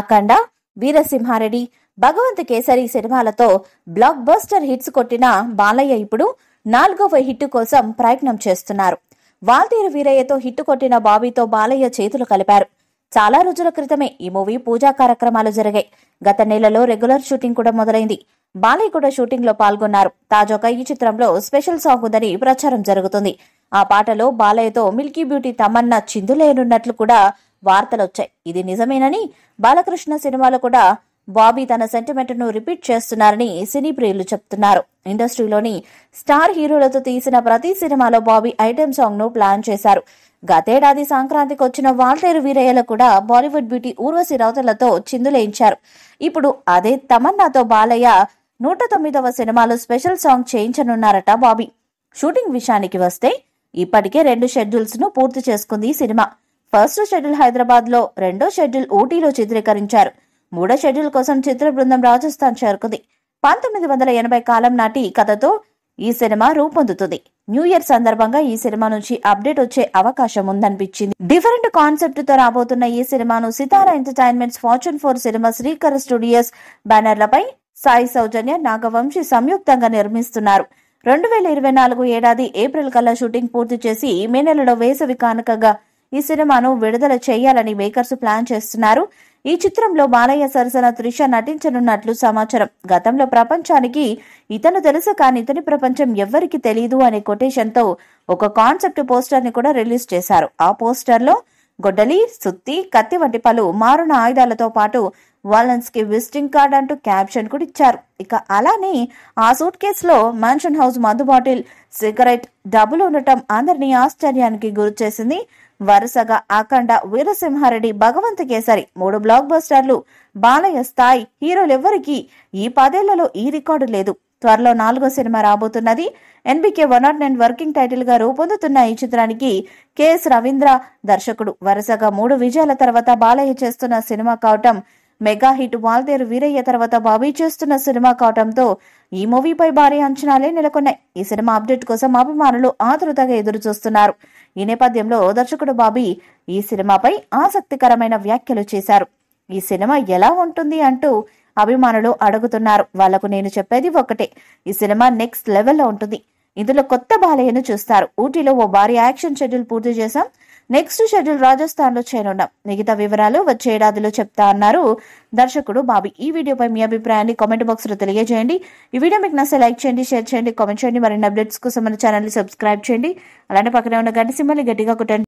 అఖండ వీరసింహారెడ్డి భగవంత్ కేసరి సినిమాలతో block buster hits కొట్టిన బాలయ్య ఇప్పుడు నాలుగవ హిట్ కోసం ప్రయత్నం చేస్తున్నారు వాల్తీరు వీరయ్యతో హిట్ కొట్టిన బాబీతో బాలయ్య చేతులు కలిపారు చాలా రోజుల క్రితమే ఈ మూవీ పూజా కార్యక్రమాలు జరిగాయి గత నెలలో రెగ్యులర్ షూటింగ్ కూడా మొదలైంది బాలయ్య కూడా షూటింగ్ లో పాల్గొన్నారు తాజాగా ఈ చిత్రంలో స్పెషల్ సాంగ్ ఉందని ప్రచారం జరుగుతుంది ఆ పాటలో బాలయ్యతో మిల్కీ బ్యూటీ తమన్నా చిందులేనున్నట్లు కూడా వార్తలొచ్చాయి ఇది నిజమేనని బాలకృష్ణ సినిమాలో కూడా బాబీ తన సెంటిమెంట్ను రిపీట్ చేస్తున్నారని సినీ ప్రియులు చెప్తున్నారు ఇండస్ట్రీలోని స్టార్ హీరోలతో తీసిన ప్రతి సినిమాలో బాబీ ఐటెం సాంగ్ను ప్లాన్ చేశారు గతేడాది సంక్రాంతికి వచ్చిన వాల్టేరు వీరయ్యలో కూడా బాలీవుడ్ బ్యూటీ ఊర్వశి రౌతలతో చిందులేయించారు ఇప్పుడు అదే తమన్నాతో బాలయ్య నూట తొమ్మిదవ సినిమాలో స్పెషల్ సాంగ్ చేయించనున్నారట బాబీ షూటింగ్ విషయానికి వస్తే ఇప్పటికే రెండు షెడ్యూల్స్ను పూర్తి చేసుకుంది ఈ సినిమా ఫస్ట్ షెడ్యూల్ హైదరాబాద్ లో రెండో షెడ్యూల్ ఊటీలో చిత్రీకరించారు మూడో షెడ్యూల్ కోసం చిత్ర బృందం రాజస్థాన్ చేరుకుంది పంతొమ్మిది వందల ఎనభై కాలం నాటి కథతో ఈ సినిమా రూపొందుతుంది న్యూ ఇయర్ సందర్భంగా ఈ సినిమా నుంచి అప్డేట్ వచ్చే అవకాశం ఉందనిపించింది డిఫరెంట్ కాన్సెప్ట్ తో రాబోతున్న ఈ సినిమాను Sithara Entertainments Fortune Four Cinema Srikara Studios బ్యానర్లపై సాయి సౌజన్య నాగవంశి సంయుక్తంగా నిర్మిస్తున్నారు రెండు వేల ఇరవై నాలుగు ఏడాది ఏప్రిల్ కల్లా షూటింగ్ పూర్తి చేసి మే నెలలో వేసవి కానుకగా ఈ సినిమాను విడుదల చేయాలని మేకర్స్ ప్లాన్ చేస్తున్నారు ఈ చిత్రంలో బాలయ్య సరసన త్రిష నటించనున్నట్లు సమాచారం గతంలో ప్రపంచానికి ఇతను తెలుసు కానీ ఇతని ప్రపంచం ఎవ్వరికి తెలియదు అనే కొటేషన్తో ఒక కాన్సెప్ట్ పోస్టర్ ని కూడా రిలీజ్ చేశారు ఆ పోస్టర్లో గొడ్డలి సుత్తి కత్తి వంటి పలు మారున ఆయుధాలతో పాటు వాలన్స్ కి విజిటింగ్ కార్డ్ అంటూ క్యాప్షన్ కూడా ఇచ్చారు ఇక అలానే ఆ సూట్ కేసులో మ్యాన్షన్ హౌస్ మందు బాటిల్ సిగరెట్ డబ్బులు ఉండటం అందరినీ ఆశ్చర్యానికి గురి చేసింది వరుసగా అఖండ వీరసింహారెడ్డి భగవంత కేసరి మూడు బ్లాక్ బస్టర్లు బాలయ్య స్థాయి హీరోలెవ్వరికీ ఈ పదేళ్లలో ఈ రికార్డు లేదు త్వరలో నాలుగో సినిమా రాబోతున్నది NBK one not nine working title గా రూపొందుతున్న ఈ చిత్రానికి కెఎస్ రవీంద్ర దర్శకుడు వరుసగా మూడు విజయాల తర్వాత బాలయ్య చేస్తున్న సినిమా కావటం మెగా హిట్ వాల్దేరు వీరయ్య తర్వాత బాబీ చేస్తున్న సినిమా కావటంతో ఈ మూవీపై భారీ అంచనాలే నెలకొన్నాయి ఈ సినిమా అప్డేట్ కోసం అభిమానులు ఆతృతగా ఎదురు చూస్తున్నారు ఈ నేపథ్యంలో దర్శకుడు బాబీ ఈ సినిమాపై ఆసక్తికరమైన వ్యాఖ్యలు చేశారు ఈ సినిమా ఎలా ఉంటుంది అంటూ అభిమానులు అడుగుతున్నారు వాళ్లకు నేను చెప్పేది ఒకటే ఈ సినిమా నెక్స్ట్ లెవెల్లో ఉంటుంది ఇందులో కొత్త బాలయ్యను చూస్తారు ఊటీలో ఓ భారీ యాక్షన్ షెడ్యూల్ పూర్తి చేశాం నెక్స్ట్ షెడ్యూల్ రాజస్థాన్ లో చేయనున్నాం మిగతా వివరాలు వచ్చే ఏడాదిలో చెప్తా అన్నారు దర్శకుడు బాబీ ఈ వీడియోపై మీ అభిప్రాయాన్ని కామెంట్ లో తెలియజేయండి ఈ వీడియో మీకు నచ్చే లైక్ చేయండి షేర్ చేయండి కామెంట్ చేయండి మరిన్ని అప్డేట్స్ కోసం మన ఛానల్ సబ్స్క్రైబ్ చేయండి అలానే పక్కనే ఉన్న గంట సింహాన్ని గట్టిగా కొట్టండి